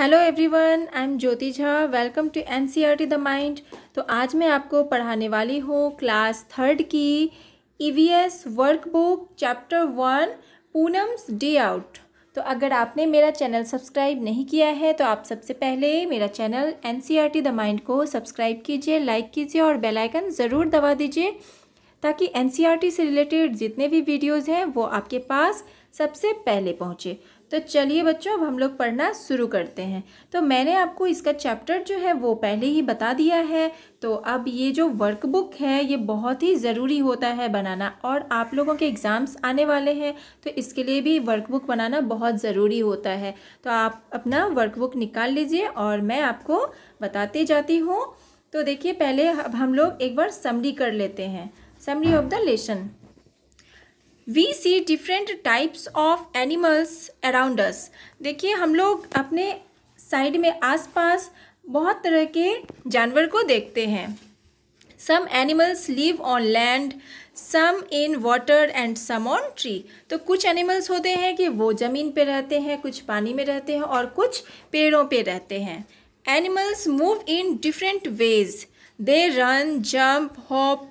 Hello everyone I am Jyoti Jha welcome to N C R T the mind तो आज मैं आपको पढ़ाने वाली हूँ क्लास थर्ड की E V S workbook chapter one Poonam's day out तो अगर आपने मेरा चैनल सब्सक्राइब नहीं किया है तो आप सबसे पहले मेरा channel N C R T the mind को सब्सक्राइब कीजिए लाइक कीजिए और बेल आइकन ज़रूर दबा दीजिए ताकि एन सी आर टी से रिलेटेड जितने भी वीडियोज़ हैं वो आपके पास सबसे पहले पहुँचे तो चलिए बच्चों अब हम लोग पढ़ना शुरू करते हैं तो मैंने आपको इसका चैप्टर जो है वो पहले ही बता दिया है तो अब ये जो वर्कबुक है ये बहुत ही ज़रूरी होता है बनाना और आप लोगों के एग्ज़ाम्स आने वाले हैं तो इसके लिए भी वर्कबुक बनाना बहुत ज़रूरी होता है तो आप अपना वर्कबुक निकाल लीजिए और मैं आपको बताते जाती हूँ तो देखिए पहले अब हम लोग एक बार समरी कर लेते हैं summary of the lesson we see different types of animals around us. देखिए हम लोग अपने साइड में आसपास बहुत तरह के जानवर को देखते हैं some animals live on land some in water and some on tree तो कुछ एनिमल्स होते हैं कि वो ज़मीन पे रहते हैं कुछ पानी में रहते हैं और कुछ पेड़ों पे रहते हैं animals move in different ways they run jump hop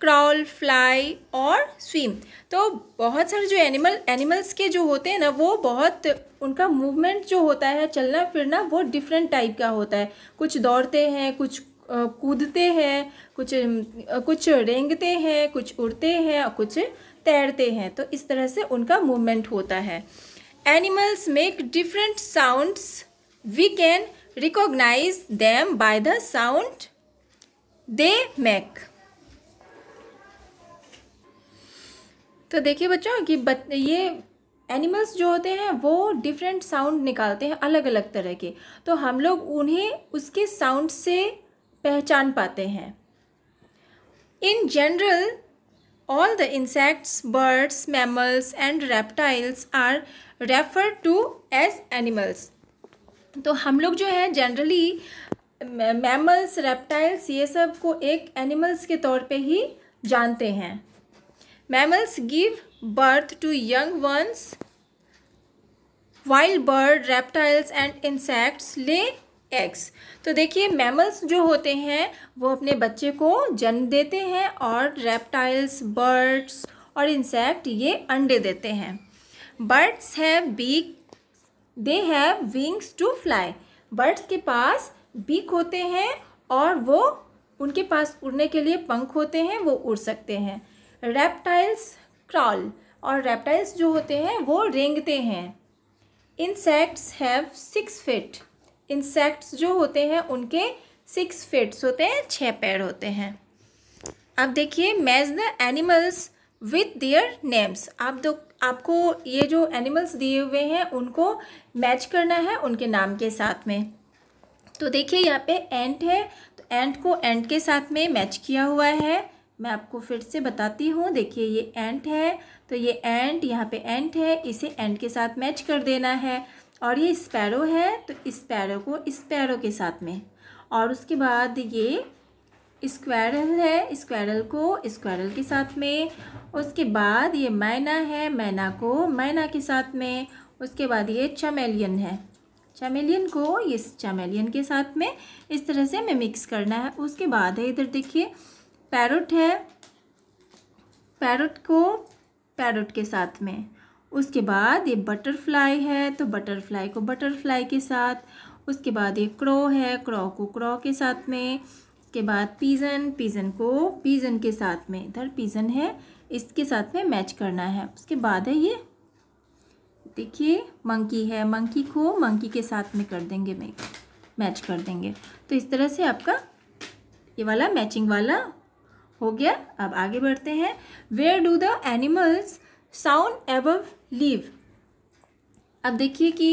crawl fly और स्विम तो बहुत सारे जो एनिमल एनिमल्स के जो होते हैं ना वो बहुत उनका मूवमेंट जो होता है चलना फिरना वो डिफरेंट टाइप का होता है कुछ दौड़ते हैं कुछ कूदते हैं कुछ कुछ रेंगते हैं कुछ उड़ते हैं और कुछ तैरते हैं तो इस तरह से उनका मूवमेंट होता है animals make different sounds we can recognise them by the sound they make तो देखिए बच्चों कि बच, ये एनिमल्स जो होते हैं वो डिफरेंट साउंड निकालते हैं अलग अलग तरह के तो हम लोग उन्हें उसके साउंड से पहचान पाते हैं in general all the insects birds mammals and reptiles are refer to as animals तो हम लोग जो हैं जनरली मैमल्स रेप्टाइल्स ये सब को एक एनिमल्स के तौर पे ही जानते हैं mammals give birth to young ones while bird reptiles and insects lay eggs तो देखिए मैमल्स जो होते हैं वो अपने बच्चे को जन्म देते हैं और रेप्टाइल्स बर्ड्स और इंसेक्ट ये अंडे देते हैं birds have beak they have wings to fly birds के पास बीक होते हैं और वो उनके पास उड़ने के लिए पंख होते हैं वो उड़ सकते हैं रेप्टाइल्स क्रॉल और रेप्टाइल्स जो होते हैं वो रेंगते हैं insects have six feet insects जो होते हैं उनके सिक्स फिट्स होते हैं छः पैर होते हैं अब देखिए match the animals with their names आप दो आपको ये जो एनिमल्स दिए हुए हैं उनको मैच करना है उनके नाम के साथ में तो देखिए यहाँ पे एंट है तो एंट को एंट के साथ में मैच किया हुआ है मैं आपको फिर से बताती हूँ देखिए ये एंट है तो ये एंट यहाँ पे एंट है इसे एंट के साथ मैच कर देना है और ये स्पैरो है तो स्पैरो को स्पैरो के साथ में और उसके बाद ये स्क्वायरल है स्क्वायरल को स्क्वायरल के साथ में उसके बाद ये मैना है मैना को मैना के साथ में उसके बाद ये चमेलियन है चमेलियन को ये चमेलियन के साथ में इस तरह से हमें मिक्स करना है उसके बाद है इधर देखिए पैरोट है पैरोट को पैरोट के साथ में उसके बाद ये बटरफ्लाई है तो बटरफ्लाई को बटरफ्लाई के साथ उसके बाद ये क्रो है क्रो को क्रॉ के साथ में के बाद पीजन पीजन को पीजन के साथ में इधर पीजन है इसके साथ में मैच करना है उसके बाद है ये देखिए मंकी है मंकी को मंकी के साथ में कर देंगे मैच कर देंगे तो इस तरह से आपका ये वाला मैचिंग वाला हो गया अब आगे बढ़ते हैं where do the animals sound above live अब देखिए कि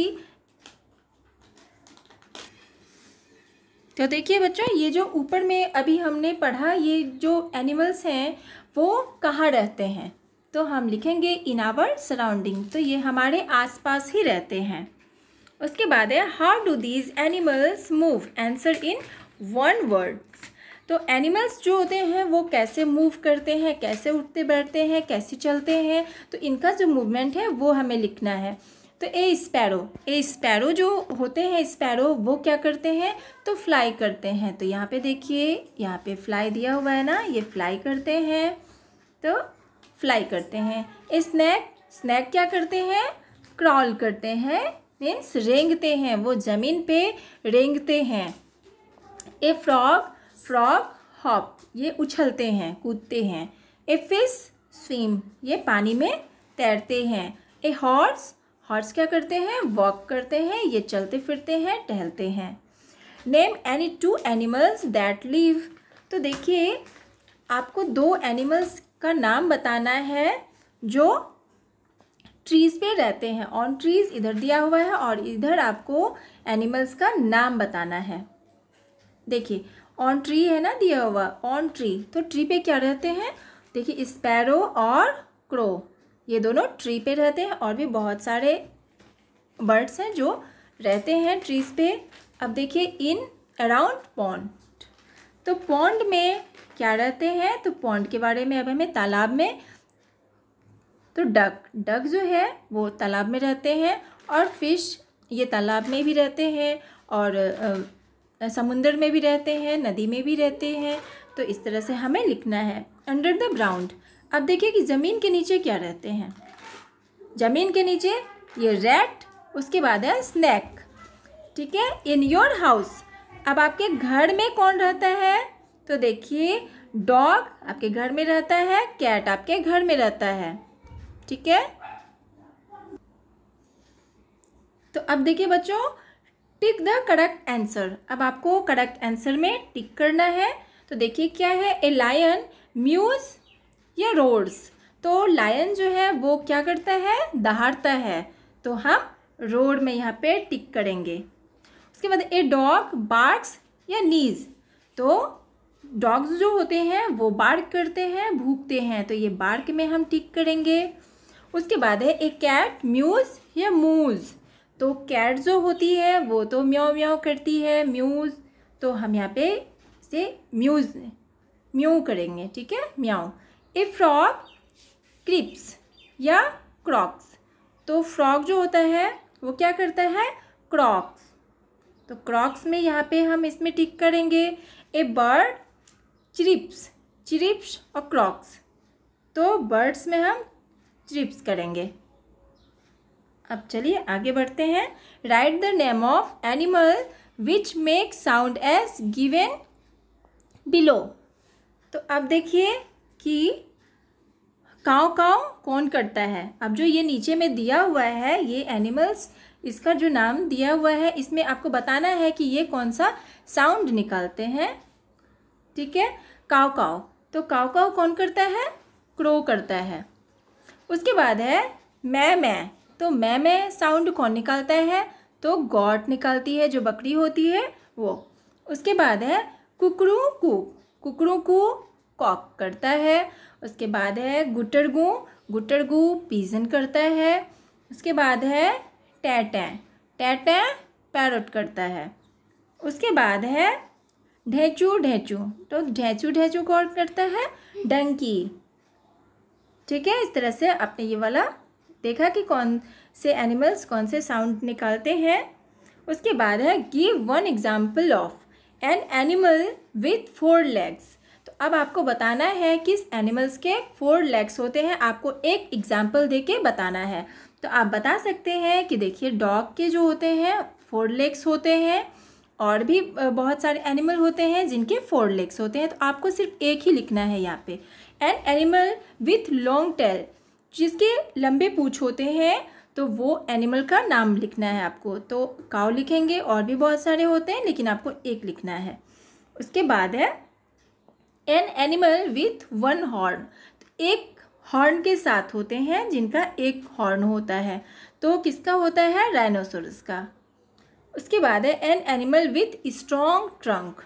तो देखिए बच्चों ये जो ऊपर में अभी हमने पढ़ा ये जो एनिमल्स हैं वो कहाँ रहते हैं तो हम लिखेंगे इन आवर सराउंडिंग तो ये हमारे आसपास ही रहते हैं उसके बाद है how do these animals move answer in one words तो एनिमल्स जो होते हैं वो कैसे मूव करते हैं कैसे उठते बैठते हैं कैसे चलते हैं तो इनका जो मूवमेंट है वो हमें लिखना है तो ए स्पैरो ए स्पैरो जो होते हैं स्पैरो वो क्या करते हैं तो फ्लाई करते हैं तो यहाँ पे देखिए यहाँ पे फ्लाई दिया हुआ है ना ये फ्लाई करते हैं तो फ्लाई करते हैं ए स्नैक स्नैक क्या करते हैं क्रॉल करते हैं मीन्स रेंगते हैं वो ज़मीन पे रेंगते हैं ए फ्रॉग फ्रॉग हॉप ये उछलते हैं कूदते हैं ए फिश स्विम ये पानी में तैरते हैं ए हॉर्स हॉर्स क्या करते हैं वॉक करते हैं ये चलते फिरते हैं टहलते हैं name any two animals that live तो देखिए आपको दो एनिमल्स का नाम बताना है जो ट्रीज़ पे रहते हैं ऑन ट्रीज़ इधर दिया हुआ है और इधर आपको एनिमल्स का नाम बताना है देखिए ऑन ट्री है ना दिया हुआ ऑन ट्री तो ट्री पे क्या रहते हैं देखिए स्पैरो और क्रो ये दोनों ट्री पे रहते हैं और भी बहुत सारे बर्ड्स हैं जो रहते हैं ट्रीज पे अब देखिए इन अराउंड पॉन्ड तो पॉन्ड में क्या रहते हैं तो पॉन्ड के बारे में अब हमें तालाब में तो डक डक जो है वो तालाब में रहते हैं और फिश ये तालाब में भी रहते हैं और समुंदर में भी रहते हैं नदी में भी रहते हैं तो इस तरह से हमें लिखना है अंडर द ग्राउंड अब देखिए कि ज़मीन के नीचे क्या रहते हैं ज़मीन के नीचे ये रेट उसके बाद है स्नैक ठीक है इन योर हाउस अब आपके घर में कौन रहता है तो देखिए डॉग आपके घर में रहता है कैट आपके घर में रहता है ठीक है तो अब देखिए बच्चों टिक द करेक्ट आंसर अब आपको करेक्ट आंसर में टिक करना है तो देखिए क्या है ए लायन म्यूज़ या रोड्स तो लायन जो है वो क्या करता है दहाड़ता है तो हम रोड में यहाँ पे टिक करेंगे उसके बाद ए डॉग बार्क्स या नीज तो डॉग्स जो होते हैं वो बार्क करते हैं भूखते हैं तो ये बार्क में हम टिक करेंगे उसके बाद है ए कैट म्यूज़ या मूज़ तो कैट जो होती है वो तो म्याओ म्याओ करती है म्यूज़ तो हम यहाँ पे से म्यूज़ म्यू करेंगे ठीक है म्याओ ए फ्रॉक क्रिप्स या क्रॉक्स तो फ्रॉक जो होता है वो क्या करता है क्रॉक्स तो क्रॉक्स में यहाँ पे हम इसमें टिक करेंगे ए बर्ड चिरिप्स चिरिप्स और क्रॉक्स तो बर्ड्स में हम चिरिप्स करेंगे अब चलिए आगे बढ़ते हैं write the name of animal which make sound as given below तो अब देखिए कि काव काव कौन करता है अब जो ये नीचे में दिया हुआ है ये एनिमल्स इसका जो नाम दिया हुआ है इसमें आपको बताना है कि ये कौन सा साउंड निकालते हैं ठीक है काव काव तो काव काव कौन करता है क्रो करता है उसके बाद है मैं मैं तो मैं में साउंड कौन निकालता है तो गॉट निकालती है जो बकरी होती है वो उसके बाद है कुकड़ू कू कुकड़ू कू कॉक करता है उसके बाद है गुटरगू गुटरगू पीजन करता है उसके बाद है टैटें टैटें पैरट करता है उसके बाद है ढेंचू ढेंचू तो ढेंचू ढेंचू कौन करता है डंकी ठीक है इस तरह से आपने ये वाला देखा कि कौन से एनिमल्स कौन से साउंड निकालते हैं उसके बाद है give one example of an animal with four legs तो अब आपको बताना है किस एनिमल्स के फोर लेग्स होते हैं आपको एक एग्जाम्पल दे के बताना है तो आप बता सकते हैं कि देखिए डॉग के जो होते हैं फोर लेग्स होते हैं और भी बहुत सारे एनिमल होते हैं जिनके फोर लेग्स होते हैं तो आपको सिर्फ एक ही लिखना है यहाँ पे an animal with long tail जिसके लंबे पूछ होते हैं तो वो एनिमल का नाम लिखना है आपको तो काव लिखेंगे और भी बहुत सारे होते हैं लेकिन आपको एक लिखना है उसके बाद है an animal with one horn एक हॉर्न के साथ होते हैं जिनका एक हॉर्न होता है तो किसका होता है राइनोसोरस का उसके बाद है an animal with strong trunk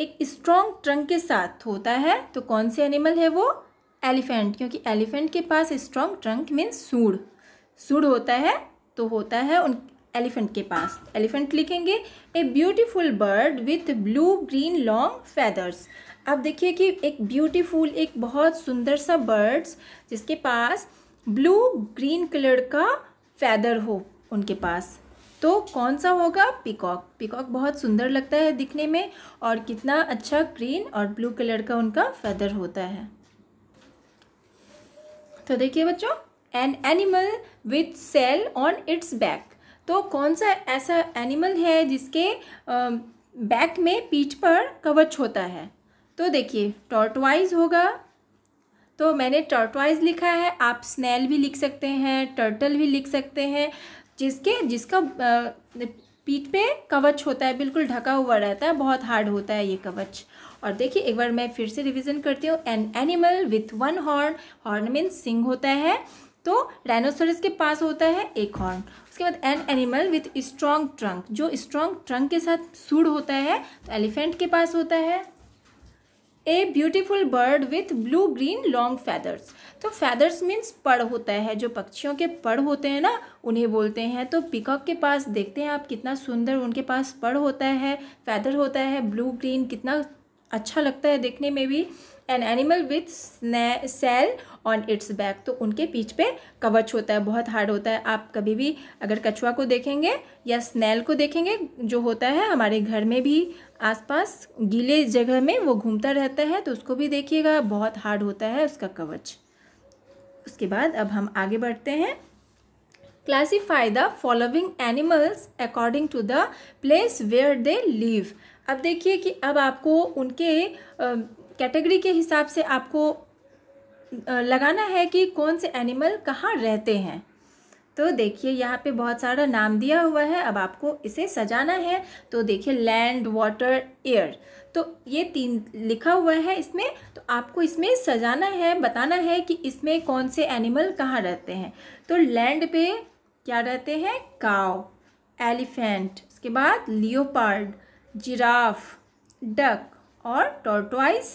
एक स्ट्रॉन्ग ट्रंक के साथ होता है तो कौन से एनिमल है वो एलिफेंट क्योंकि एलिफेंट के पास स्ट्रॉन्ग ट्रंक मीन्स सूढ़ सूढ़ होता है तो होता है उन एलिफेंट के पास एलिफेंट लिखेंगे a beautiful bird with blue green long feathers अब देखिए कि एक ब्यूटीफुल एक बहुत सुंदर सा बर्ड्स जिसके पास ब्लू ग्रीन कलर का फैदर हो उनके पास तो कौन सा होगा पिकॉक पिकॉक बहुत सुंदर लगता है दिखने में और कितना अच्छा ग्रीन और ब्लू कलर का उनका फैदर होता है तो देखिए बच्चों an animal with shell on its back तो कौन सा ऐसा एनिमल है जिसके बैक में पीठ पर कवच होता है तो देखिए टॉर्टवाइज होगा तो मैंने टर्टवाइज लिखा है आप स्नेल भी लिख सकते हैं टर्टल भी लिख सकते हैं जिसके जिसका पीठ पे कवच होता है बिल्कुल ढका हुआ रहता है बहुत हार्ड होता है ये कवच और देखिए एक बार मैं फिर से रिविज़न करती हूँ an animal with one horn horn means सिंग होता है तो डायनोसोरस के पास होता है एक हॉर्न उसके बाद an animal with strong trunk जो स्ट्रॉन्ग ट्रंक के साथ सूड होता है तो एलिफेंट के पास होता है a beautiful bird with blue green long feathers तो फैदर्स मीन्स पड़ होता है जो पक्षियों के पड़ होते हैं ना उन्हें बोलते हैं तो पिकॉक के पास देखते हैं आप कितना सुंदर उनके पास पड़ होता है फैदर होता है ब्लू ग्रीन कितना अच्छा लगता है देखने में भी an animal with shell on its back तो उनके पीछ पे कवच होता है बहुत हार्ड होता है आप कभी भी अगर कछुआ को देखेंगे या स्नैल को देखेंगे जो होता है हमारे घर में भी आसपास गीले जगह में वो घूमता रहता है तो उसको भी देखिएगा बहुत हार्ड होता है उसका कवच उसके बाद अब हम आगे बढ़ते हैं classify the following animals according to the place where they live अब देखिए कि अब आपको उनके कैटेगरी के हिसाब से आपको लगाना है कि कौन से एनिमल कहाँ रहते हैं तो देखिए यहाँ पे बहुत सारा नाम दिया हुआ है अब आपको इसे सजाना है तो देखिए लैंड वाटर एयर तो ये तीन लिखा हुआ है इसमें तो आपको इसमें सजाना है बताना है कि इसमें कौन से एनिमल कहाँ रहते हैं तो लैंड पे क्या रहते हैं काव एलिफेंट उसके बाद लियोपार्ड जिराफ डक और टॉर्टवाइस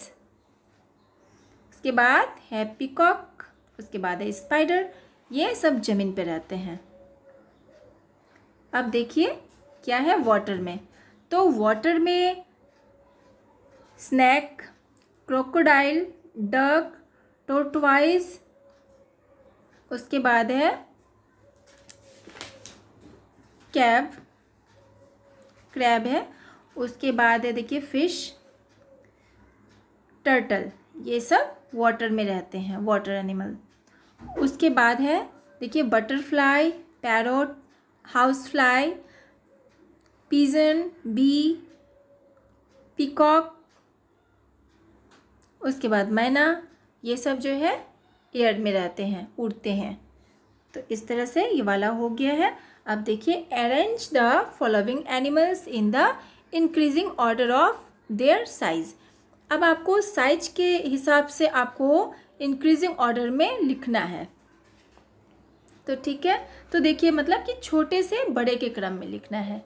उसके बाद है पिकॉक उसके बाद है स्पाइडर ये सब ज़मीन पर रहते हैं अब देखिए क्या है वाटर में तो वाटर में स्नैक क्रोकोडाइल डक टोटवाइस उसके बाद है कैब क्रैब है उसके बाद है देखिए फिश टर्टल ये सब वाटर में रहते हैं वाटर एनिमल उसके बाद है देखिए butterfly parrot housefly pigeon bee peacock उसके बाद मैना ये सब जो है एयर में रहते हैं उड़ते हैं तो इस तरह से ये वाला हो गया है अब देखिए arrange the following animals in the increasing order of their size अब आपको साइज के हिसाब से आपको इंक्रीजिंग ऑर्डर में लिखना है तो ठीक है तो देखिए मतलब कि छोटे से बड़े के क्रम में लिखना है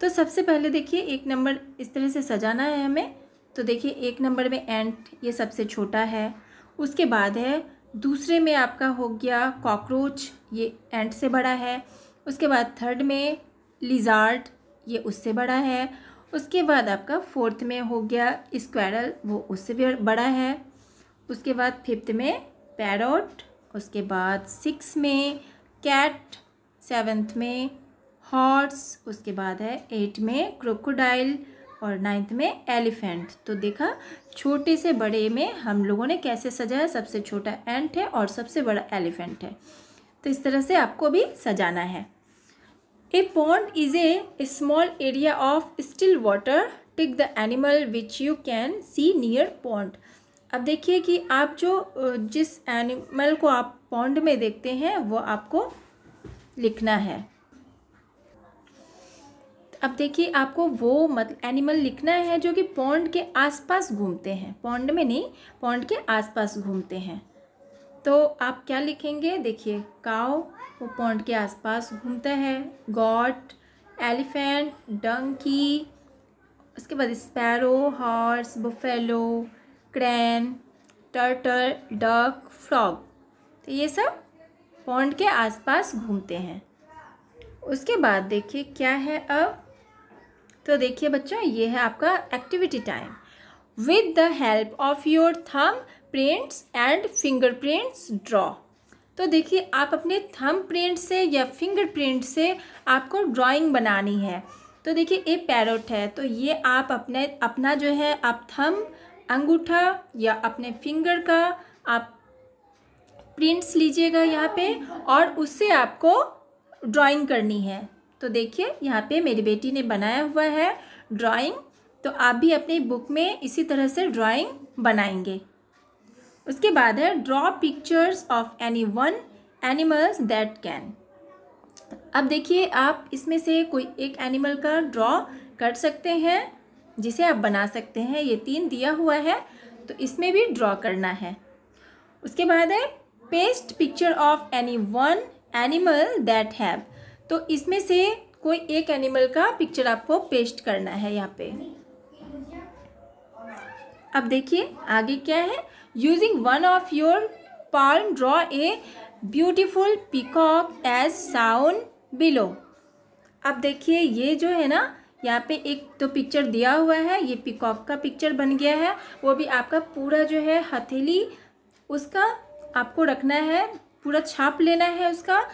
तो सबसे पहले देखिए एक नंबर इस तरह से सजाना है हमें तो देखिए एक नंबर में एंट ये सबसे छोटा है उसके बाद है दूसरे में आपका हो गया कॉकरोच ये एंट से बड़ा है उसके बाद थर्ड में लिजार्ड ये उससे बड़ा है उसके बाद आपका फोर्थ में हो गया स्क्वाडल वो उससे भी बड़ा है उसके बाद फिफ्थ में पैरोट उसके बाद सिक्स में कैट सेवेंथ में हॉर्स उसके बाद है एट में क्रोकोडाइल और नाइन्थ में एलिफेंट तो देखा छोटे से बड़े में हम लोगों ने कैसे सजाया सबसे छोटा एंट है और सबसे बड़ा एलिफेंट है तो इस तरह से आपको भी सजाना है a pond is a small area of still water tick the animal which you can see near pond अब देखिए कि आप जो जिस एनिमल को आप पॉन्ड में देखते हैं वो आपको लिखना है अब देखिए आपको वो मतलब एनिमल लिखना है जो कि पॉन्ड के आसपास घूमते हैं पॉन्ड में नहीं पॉन्ड के आसपास घूमते हैं तो आप क्या लिखेंगे देखिए काओ वो पॉन्ड के आसपास घूमता है गॉट एलिफेंट डंकी उसके बाद sparrow horse buffalo crane turtle duck frog तो ये सब पॉन्ड के आसपास घूमते हैं उसके बाद देखिए क्या है अब तो देखिए बच्चों ये है आपका activity time with the help of your thumb prints and finger prints draw तो देखिए आप अपने थम प्रिंट से या फिंगर प्रिंट से आपको ड्राइंग बनानी है तो देखिए ये पैरोट है तो ये आप अपने अपना जो है आप थम अंगूठा या अपने फिंगर का आप प्रिंट्स लीजिएगा यहाँ पे और उससे आपको ड्राइंग करनी है तो देखिए यहाँ पे मेरी बेटी ने बनाया हुआ है ड्राइंग तो आप भी अपनी बुक में इसी तरह से ड्राइंग बनाएंगे उसके बाद है draw pictures of any one animals that can अब देखिए आप इसमें से कोई एक एनिमल का ड्रॉ कर सकते हैं जिसे आप बना सकते हैं ये तीन दिया हुआ है तो इसमें भी ड्रॉ करना है उसके बाद है paste picture of any one animal that have तो इसमें से कोई एक एनिमल का पिक्चर आपको पेस्ट करना है यहाँ पे अब देखिए आगे क्या है Using one of your palm, draw a beautiful peacock as sound below. अब देखिए ये जो है ना यहाँ पे एक तो पिक्चर दिया हुआ है ये पिकॉक का पिक्चर बन गया है वो भी आपका पूरा जो है हथेली उसका आपको रखना है पूरा छाप लेना है उसका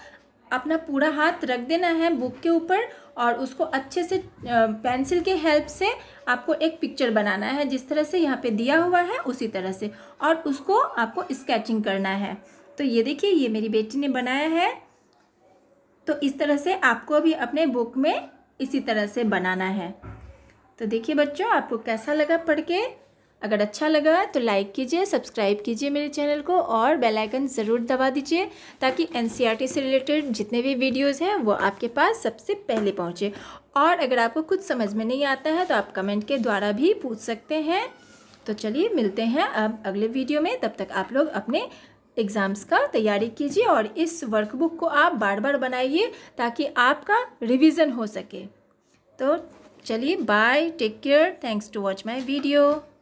अपना पूरा हाथ रख देना है बुक के ऊपर और उसको अच्छे से पेंसिल के हेल्प से आपको एक पिक्चर बनाना है जिस तरह से यहाँ पे दिया हुआ है उसी तरह से और उसको आपको स्केचिंग करना है तो ये देखिए ये मेरी बेटी ने बनाया है तो इस तरह से आपको भी अपने बुक में इसी तरह से बनाना है तो देखिए बच्चों आपको कैसा लगा पढ़ के अगर अच्छा लगा तो लाइक कीजिए सब्सक्राइब कीजिए मेरे चैनल को और बेल आइकन ज़रूर दबा दीजिए ताकि एन e से रिलेटेड जितने भी वीडियोस हैं वो आपके पास सबसे पहले पहुँचे और अगर आपको कुछ समझ में नहीं आता है तो आप कमेंट के द्वारा भी पूछ सकते हैं तो चलिए मिलते हैं अब अगले वीडियो में तब तक आप लोग अपने एग्ज़ाम्स का तैयारी कीजिए और इस वर्कबुक को आप बार बार बनाइए ताकि आपका रिविज़न हो सके तो चलिए bye take care thanks to watch my video